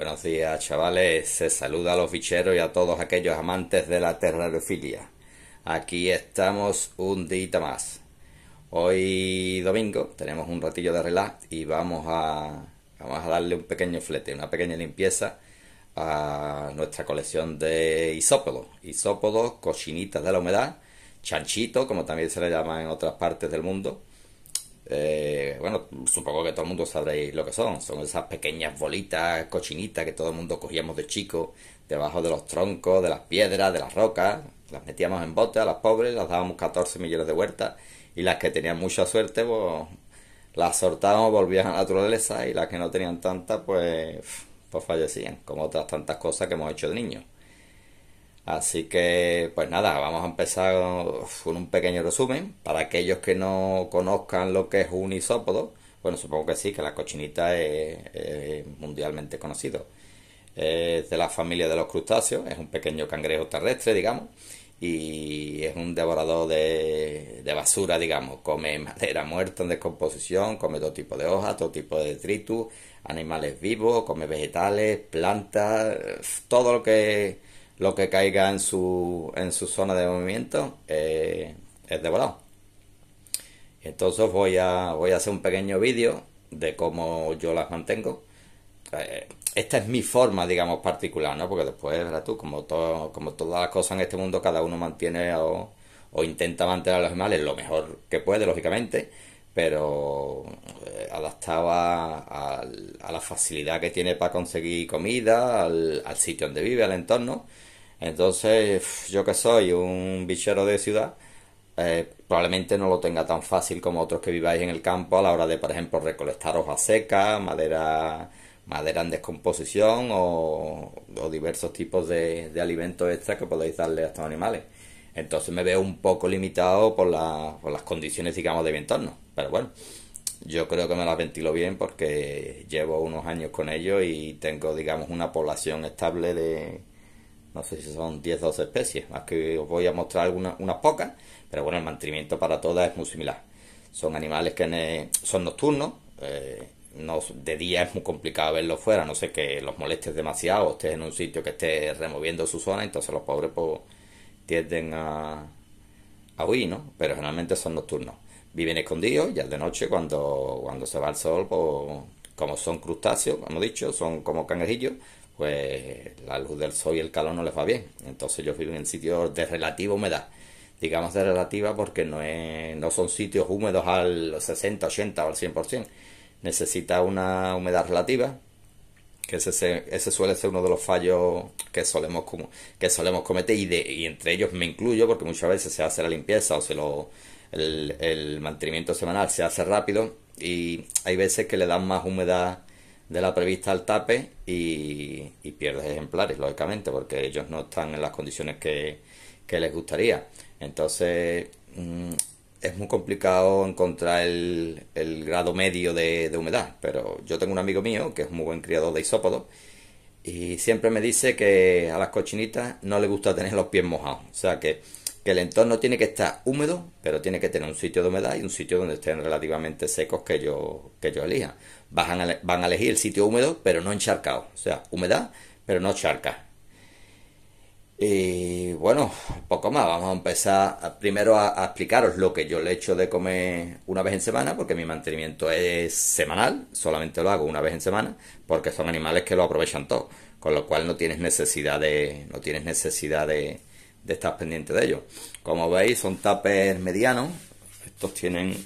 Buenos días, chavales. Se saluda a los ficheros y a todos aquellos amantes de la terrarofilia. Aquí estamos un día más. Hoy domingo tenemos un ratillo de relax y vamos a, vamos a darle un pequeño flete, una pequeña limpieza a nuestra colección de isópodos. Isópodos, cochinitas de la humedad, chanchito, como también se le llama en otras partes del mundo eh, bueno, supongo que todo el mundo sabréis lo que son. Son esas pequeñas bolitas cochinitas que todo el mundo cogíamos de chico, debajo de los troncos, de las piedras, de las rocas. Las metíamos en botes a las pobres, las dábamos 14 millones de vueltas. Y las que tenían mucha suerte, pues las soltábamos, volvían a la naturaleza. Y las que no tenían tanta, pues, pues fallecían, como otras tantas cosas que hemos hecho de niños. Así que, pues nada, vamos a empezar con un pequeño resumen. Para aquellos que no conozcan lo que es un isópodo, bueno, supongo que sí, que la cochinita es, mundialmente conocido. Es de la familia de los crustáceos, es un pequeño cangrejo terrestre, digamos, y es un devorador de, de basura, digamos. Come madera muerta en descomposición, come todo tipo de hojas, todo tipo de detritus, animales vivos, come vegetales, plantas, todo lo que lo que caiga en su, en su zona de movimiento eh, es devorado. Entonces voy a, voy a hacer un pequeño vídeo de cómo yo las mantengo. Eh, esta es mi forma, digamos, particular, ¿no? Porque después, tú, como, todo, como todas las cosas en este mundo, cada uno mantiene o, intenta mantener a los animales lo mejor que puede, lógicamente, pero eh, adaptado a, la facilidad que tiene para conseguir comida, al, al sitio donde vive, al entorno. Entonces, yo que soy un bichero de ciudad, eh, probablemente no lo tenga tan fácil como otros que viváis en el campo a la hora de, por ejemplo, recolectar hojas secas, madera, madera en descomposición o, diversos tipos de, de, alimentos extra que podéis darle a estos animales. Entonces me veo un poco limitado por, la, por las condiciones, digamos, de mi entorno. Pero bueno, yo creo que me las ventilo bien porque llevo unos años con ellos y tengo, digamos, una población estable de, no sé si son 10 o 12 especies, más que os voy a mostrar algunas, unas pocas, pero bueno, el mantenimiento para todas es muy similar. Son animales que son nocturnos, eh, no, de día es muy complicado verlos fuera, no sé que los molestes demasiado, o estés en un sitio que esté removiendo su zona, entonces los pobres pues, tienden a, huir, ¿no? Pero generalmente son nocturnos. Viven escondidos, y al de noche cuando, cuando se va el sol, pues, como son crustáceos, como hemos dicho, son como cangrejillos, pues la luz del sol y el calor no les va bien. Entonces ellos viven en sitios de relativa humedad. Digamos de relativa porque no, no son sitios húmedos al 60, 80 o al 100%. Necesita una humedad relativa, que ese, ese suele ser uno de los fallos que solemos, que solemos cometer y, de, y entre ellos me incluyo porque muchas veces se hace la limpieza o se lo, el, el mantenimiento semanal se hace rápido y hay veces que le dan más humedad de la prevista al tape y, pierdes ejemplares, lógicamente, porque ellos no están en las condiciones que, que les gustaría. Entonces, mm, es muy complicado encontrar el, grado medio de, de, humedad, pero yo tengo un amigo mío que es muy buen criador de isópodos y siempre me dice que a las cochinitas no le gusta tener los pies mojados. O sea que que el entorno tiene que estar húmedo, pero tiene que tener un sitio de humedad y un sitio donde estén relativamente secos que yo, que yo elija. Van a, van a elegir el sitio húmedo, pero no encharcado. O sea, humedad, pero no charca. Y bueno, poco más. Vamos a empezar primero a, explicaros lo que yo le echo de comer una vez en semana, porque mi mantenimiento es semanal, solamente lo hago una vez en semana, porque son animales que lo aprovechan todo, con lo cual no tienes necesidad de, no tienes necesidad de, de estar pendiente de ellos. Como veis, son tapes medianos. Estos tienen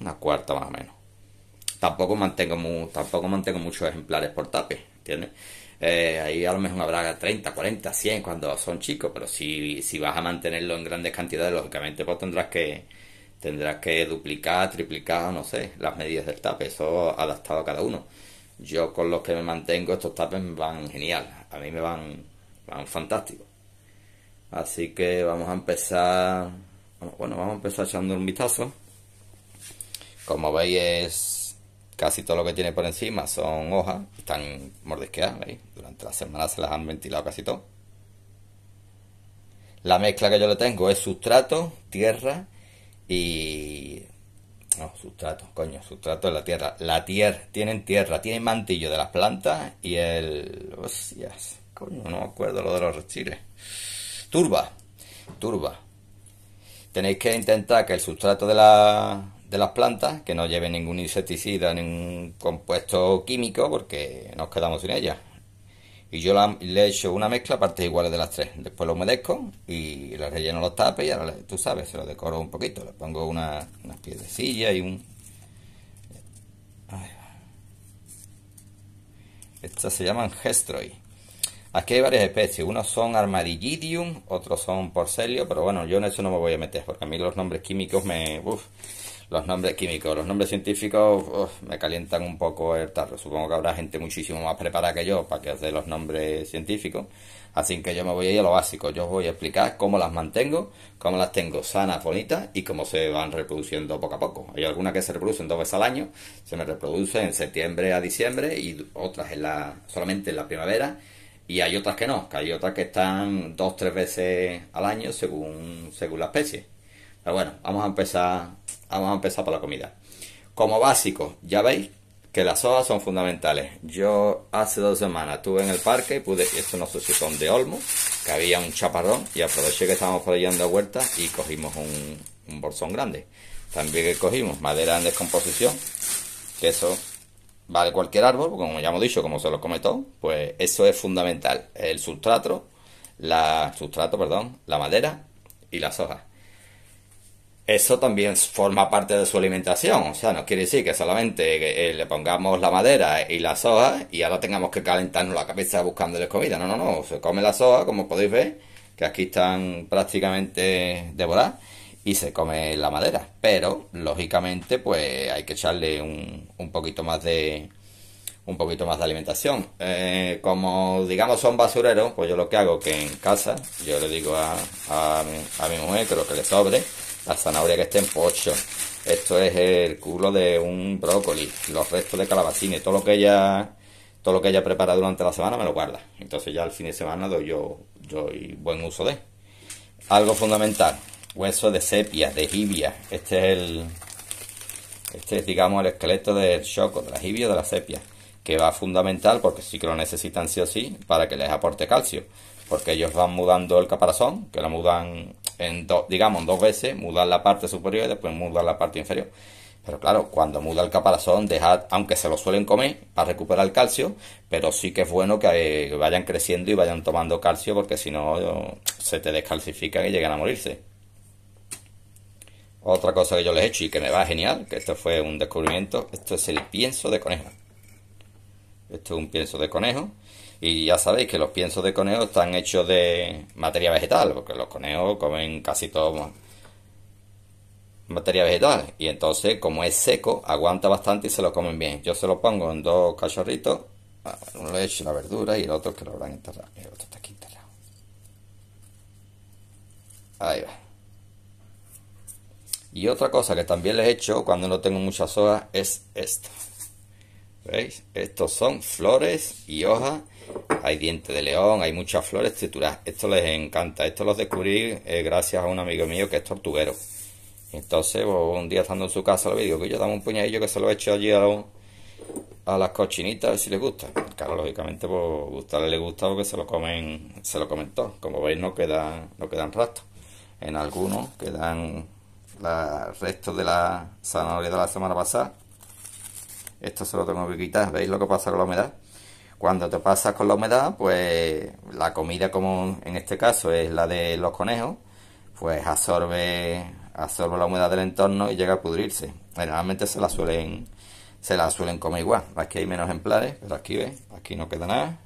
una cuarta más o menos. Tampoco mantengo, tampoco mantengo muchos ejemplares por tape, eh, ahí a lo mejor habrá 30, 40, 100 cuando son chicos, pero si, si vas a mantenerlo en grandes cantidades, lógicamente pues tendrás que, tendrás que duplicar, triplicar, no sé, las medidas del tape, eso adaptado a cada uno. Yo con los que me mantengo, estos tapes van genial, a mí me van fantásticos. Así que vamos a empezar, bueno, vamos a empezar echando un vistazo. Como veis es casi todo lo que tiene por encima son hojas, están mordisqueadas, ¿veis? Durante la semana se las han ventilado casi todo. La mezcla que yo le tengo es sustrato, tierra y... No, sustrato, coño, sustrato es la tierra. La tierra, tienen tierra, tienen mantillo de las plantas y el... Hostias, coño, no me acuerdo lo de los reptiles turba, turba. Tenéis que intentar que el sustrato de, de las plantas, que no lleve ningún insecticida, ningún compuesto químico, porque nos quedamos sin ella. Y yo le he hecho una mezcla a partes iguales de las tres. Después lo humedezco y la relleno los tapes y ahora, tú sabes, se lo decoro un poquito. Le pongo una, unas piedecillas y un... Estas se llaman gestroy. Aquí hay varias especies, unos son Armadillidium, otros son Porcelio, pero bueno, yo en eso no me voy a meter, porque a mí los nombres químicos me... Uf, los nombres químicos, los nombres científicos me calientan un poco el tarro. Supongo que habrá gente muchísimo más preparada que yo para que hacer los nombres científicos. Así que yo me voy a ir a lo básico, yo os voy a explicar cómo las mantengo, cómo las tengo sanas, bonitas y cómo se van reproduciendo poco a poco. Hay algunas que se reproducen dos veces al año, se me reproducen en septiembre a diciembre y otras en la, solamente en la primavera y hay otras que no, que hay otras que están dos, tres veces al año según, según la especie. Pero bueno, vamos a empezar, vamos a empezar por la comida. Como básico, ya veis que las hojas son fundamentales. Yo hace dos semanas estuve en el parque y pude, esto no sé si son de Olmo, que había un chaparrón y aproveché que estábamos por ahí dando y cogimos un, bolsón grande. También cogimos madera en descomposición, que eso vale cualquier árbol, como ya hemos dicho, como se lo come todo, pues eso es fundamental. El sustrato, la, sustrato, perdón, la madera y las hojas. Eso también forma parte de su alimentación, o sea, no quiere decir que solamente eh, le pongamos la madera y las hojas y ahora tengamos que calentarnos la cabeza buscándoles comida, no, no, no, se come la soja, como podéis ver, que aquí están prácticamente devoradas y se come la madera. Pero, lógicamente, pues hay que echarle un, un poquito más de un poquito más de alimentación. Eh, como digamos son basureros, pues yo lo que hago que en casa, yo le digo a, mi, mujer que lo que le sobre, la zanahoria que esté en pocho. Esto es el culo de un brócoli, los restos de calabacines, todo lo que ella todo lo que ella prepara durante la semana me lo guarda. Entonces ya al fin de semana doy yo, yo buen uso de. Algo fundamental, hueso de sepia, de jibia. Este es el, este digamos, el esqueleto del choco, de la jibia o de la sepia, que va fundamental porque sí que lo necesitan sí o sí para que les aporte calcio. Porque ellos van mudando el caparazón, que lo mudan en dos, digamos, dos veces, mudan la parte superior y después mudan la parte inferior. Pero claro, cuando muda el caparazón, dejad, aunque se lo suelen comer para recuperar el calcio, pero sí que es bueno eh, que vayan creciendo y vayan tomando calcio porque si no eh, se te descalcifican y llegan a morirse. Otra cosa que yo les he hecho y que me va genial, que esto fue un descubrimiento, esto es el pienso de conejo. Esto es un pienso de conejo. Y ya sabéis que los piensos de conejo están hechos de materia vegetal, porque los conejos comen casi todo materia vegetal. Y entonces, como es seco, aguanta bastante y se lo comen bien. Yo se lo pongo en dos cachorritos. Uno le echo la verdura y el otro que lo habrán enterrado. El otro está aquí enterrado. Ahí va. Y otra cosa que también les he hecho cuando no tengo muchas hojas es esto. ¿Veis? Estos son flores y hojas. Hay dientes de león, hay muchas flores trituradas. Esto les encanta. Esto los descubrí eh, gracias a un amigo mío que es tortuguero. Entonces, pues, un día estando en su casa, le digo que yo dame un puñadillo que se lo he hecho allí a, a las cochinitas, a ver si les gusta. Claro, lógicamente, pues gustarle le gusta porque se lo comen, se lo comentó. Como veis, no quedan, no quedan rastros. En algunos quedan la resto de la zanahoria de la semana pasada. Esto se lo tengo que quitar, ¿veis lo que pasa con la humedad? Cuando te pasas con la humedad, pues la comida como en este caso es la de los conejos, pues absorbe, absorbe la humedad del entorno y llega a pudrirse. Generalmente se la suelen, se la suelen comer igual. Aquí hay menos ejemplares, pero aquí ves, aquí no queda nada.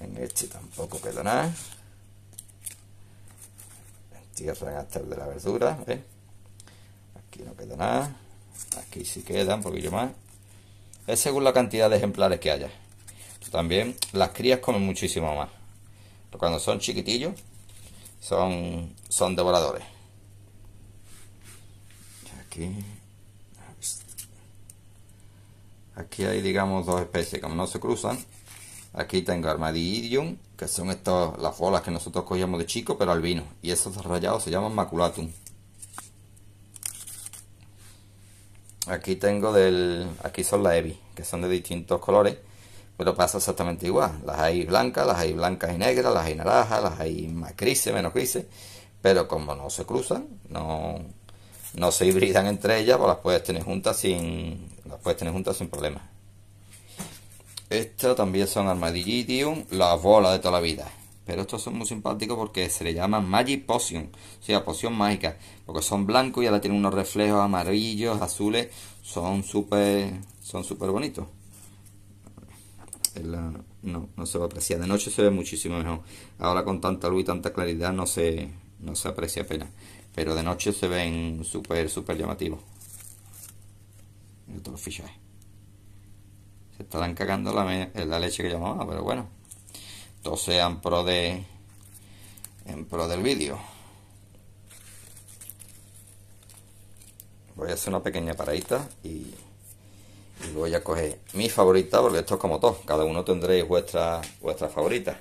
En este tampoco queda nada. Tierra hasta de la verdura, ¿eh? Aquí no queda nada. Aquí sí quedan un poquillo más. Es según la cantidad de ejemplares que haya. También las crías comen muchísimo más. Pero cuando son chiquitillos, son, son devoradores. Aquí aquí hay digamos dos especies como no se cruzan Aquí tengo armadidium, que son estas las bolas que nosotros cogíamos de chico, pero albino. Y esos rayados se llaman maculatum. Aquí tengo del... Aquí son las Evi, que son de distintos colores, pero pasa exactamente igual. Las hay blancas, las hay blancas y negras, las hay naranjas, las hay más menos grises. Pero como no se cruzan, no, no se hibridan entre ellas, pues las puedes tener juntas sin, las puedes tener juntas sin problemas. Estos también son Armadillidium, la bola de toda la vida. Pero estos son muy simpáticos porque se le llaman Magic Potion, o sea, poción mágica. Porque son blancos y ahora tienen unos reflejos amarillos, azules. Son súper son súper bonitos. no, no se va a apreciar. De noche se ve muchísimo mejor. Ahora con tanta luz y tanta claridad no se, no se aprecia apenas. Pero de noche se ven súper, súper llamativos. esto lo estarán cagando la, leche que yo mamá, pero bueno. Todo sea en pro de. En pro del vídeo. Voy a hacer una pequeña paradita y, voy a coger mi favorita, porque esto es como todo, cada uno tendréis vuestras vuestras favoritas.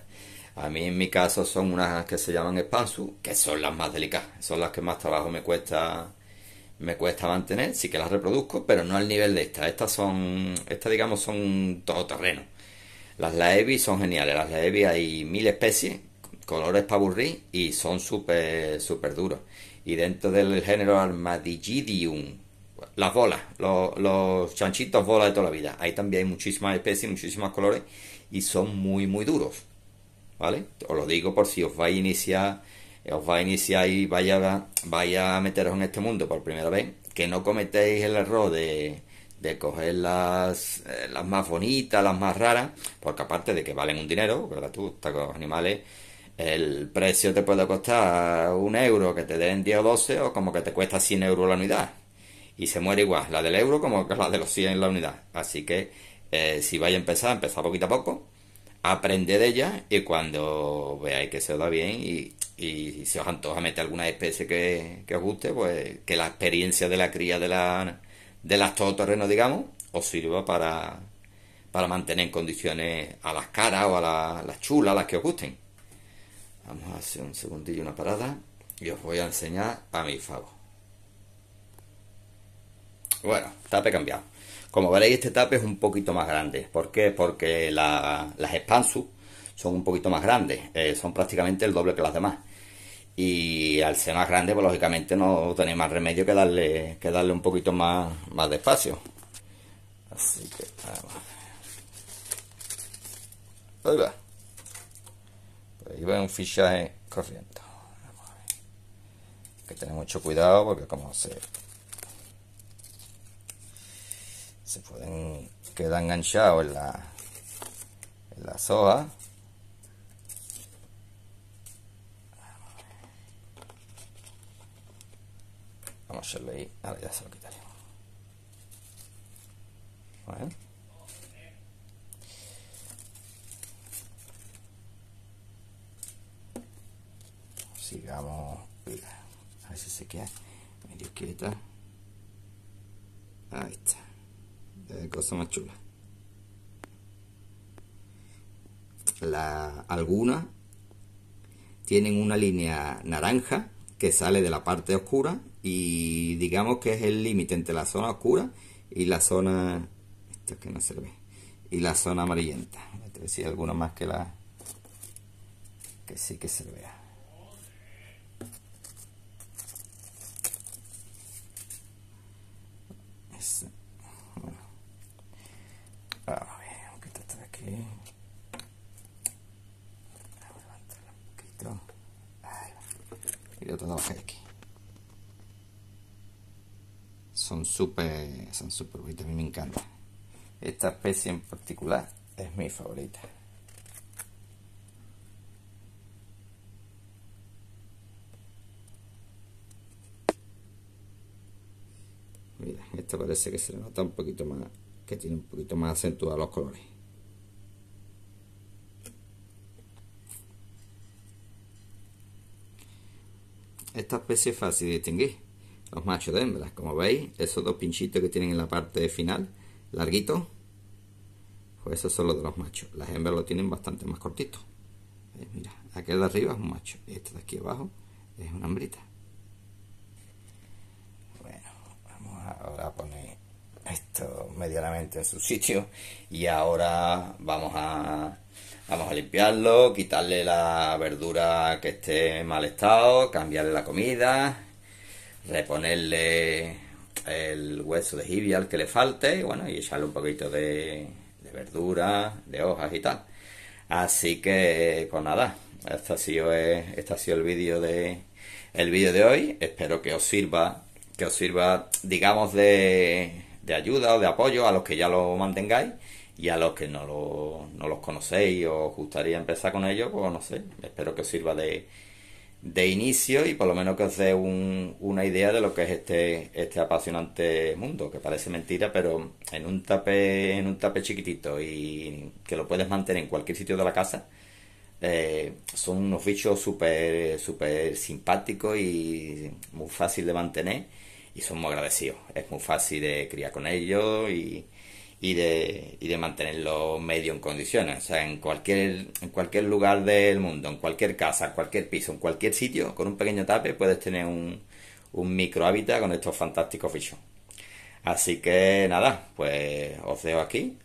A mí en mi caso son unas que se llaman Spansu, que son las más delicadas, son las que más trabajo me cuesta me cuesta mantener, sí que las reproduzco, pero no al nivel de estas. Estas son, estas digamos son todoterreno. Las Laevi son geniales, las Laevi hay mil especies, colores para aburrir y son súper, súper duros. Y dentro del género Armadigidium, las bolas, los, los, chanchitos bolas de toda la vida. Ahí también hay muchísimas especies, muchísimos colores y son muy, muy duros. ¿Vale? Os lo digo por si os vais a iniciar eh, os va a iniciar y vaya, vaya a meteros en este mundo por primera vez, que no cometéis el error de, de coger las, eh, las más bonitas, las más raras, porque aparte de que valen un dinero, ¿verdad? Tú estás con los animales, el precio te puede costar un euro, que te den 10 o 12, o como que te cuesta 100 euros la unidad. Y se muere igual, la del euro como que la de los 100 en la unidad. Así que eh, si vais a empezar, empezad poquito a poco, aprende de ella y cuando veáis que se os da bien y y si os antoja meter alguna especie que, os guste, pues que la experiencia de la cría de, la, de las todoterrenos, digamos, os sirva para, para mantener condiciones a las caras o a las chulas, las que os gusten. Vamos a hacer un segundillo una parada y os voy a enseñar a mi favor. Bueno, tape cambiado. Como veréis, este tape es un poquito más grande. ¿Por qué? Porque las Expansus son un poquito más grandes, eh, son prácticamente el doble que las demás. Y al ser más grandes, pues lógicamente no tenéis más remedio que darle, que darle un poquito más, más de espacio. Así que Ahí va. ahí va un fichaje corriente. Hay que tener mucho cuidado porque como se se pueden quedar enganchados en la en la soja. Vamos a hacerlo ahí. Ahora ya se lo quitaremos Bueno. Sigamos. A ver si se queda medio quieta. Ahí está. Eh, cosa más chula. La, algunas tienen una línea naranja que sale de la parte oscura y digamos que es el límite entre la zona oscura y la zona esto es que no se ve y la zona amarillenta este, si hay alguna más que la que sí que se vea Vamos a ver poquito este aquí Vamos a levantarla un poquito Ahí y de otro lado que hay aquí son súper son super bonitas, a mí me encanta. Esta especie en particular es mi favorita. Mira, esta parece que se le nota un poquito más, que tiene un poquito más acentuados los colores. Esta especie es fácil de distinguir los machos de hembras. Como veis, esos dos pinchitos que tienen en la parte final, larguito pues eso son los de los machos. Las hembras lo tienen bastante más cortito. Eh, mira, aquel de arriba es un macho y este de aquí abajo es una hembrita. Bueno, vamos ahora a poner esto medianamente en su sitio y ahora vamos a vamos a limpiarlo, quitarle la verdura que esté en mal estado, cambiarle la comida reponerle el hueso de jibia al que le falte, y bueno, y echarle un poquito de, verdura, de hojas y tal. Así que, pues nada, este ha sido, eh, ha sido el vídeo de el vídeo de hoy. Espero que os sirva, que os sirva, digamos, de, de ayuda o de apoyo a los que ya lo mantengáis y a los que no, lo, no los conocéis o os gustaría empezar con ellos, pues no sé, espero que os sirva de, de inicio y por lo menos que os dé una idea de lo que es este, este apasionante mundo, que parece mentira, pero en un tape, en un tape chiquitito y que lo puedes mantener en cualquier sitio de la casa, eh, son unos bichos súper super simpáticos y muy fácil de mantener y son muy agradecidos. Es muy fácil de criar con ellos y y de, y de mantenerlo medio en condiciones. O sea, en cualquier, en cualquier lugar del mundo, en cualquier casa, en cualquier piso, en cualquier sitio, con un pequeño tape puedes tener un, un micro hábitat con estos fantásticos bichos. Así que nada, pues os dejo aquí.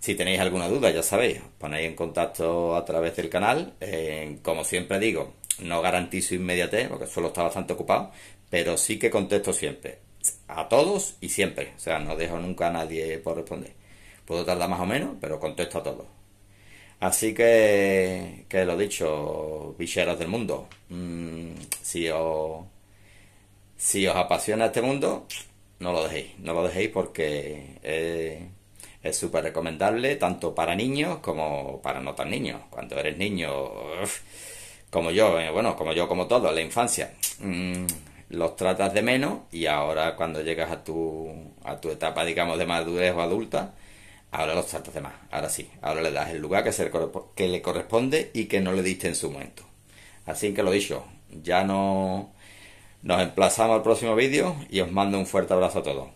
Si tenéis alguna duda, ya sabéis, os ponéis en contacto a través del canal. Eh, como siempre digo, no garantizo inmediatez, porque suelo está bastante ocupado, pero sí que contesto siempre a todos y siempre. O sea, no dejo nunca a nadie por responder. Puedo tardar más o menos, pero contesto a todos. Así que, que lo dicho, bicheros del mundo, mm, si, os, si os apasiona este mundo, no lo dejéis, no lo dejéis porque es súper recomendable tanto para niños como para no tan niños. Cuando eres niño, como yo, eh, bueno, como yo, como todo, la infancia, mm, los tratas de menos y ahora cuando llegas a tu, a tu etapa, digamos, de madurez o adulta, ahora los tratas de más, ahora sí, ahora le das el lugar que, se le, que le corresponde y que no le diste en su momento. Así que lo dicho, ya no nos emplazamos al próximo vídeo y os mando un fuerte abrazo a todos.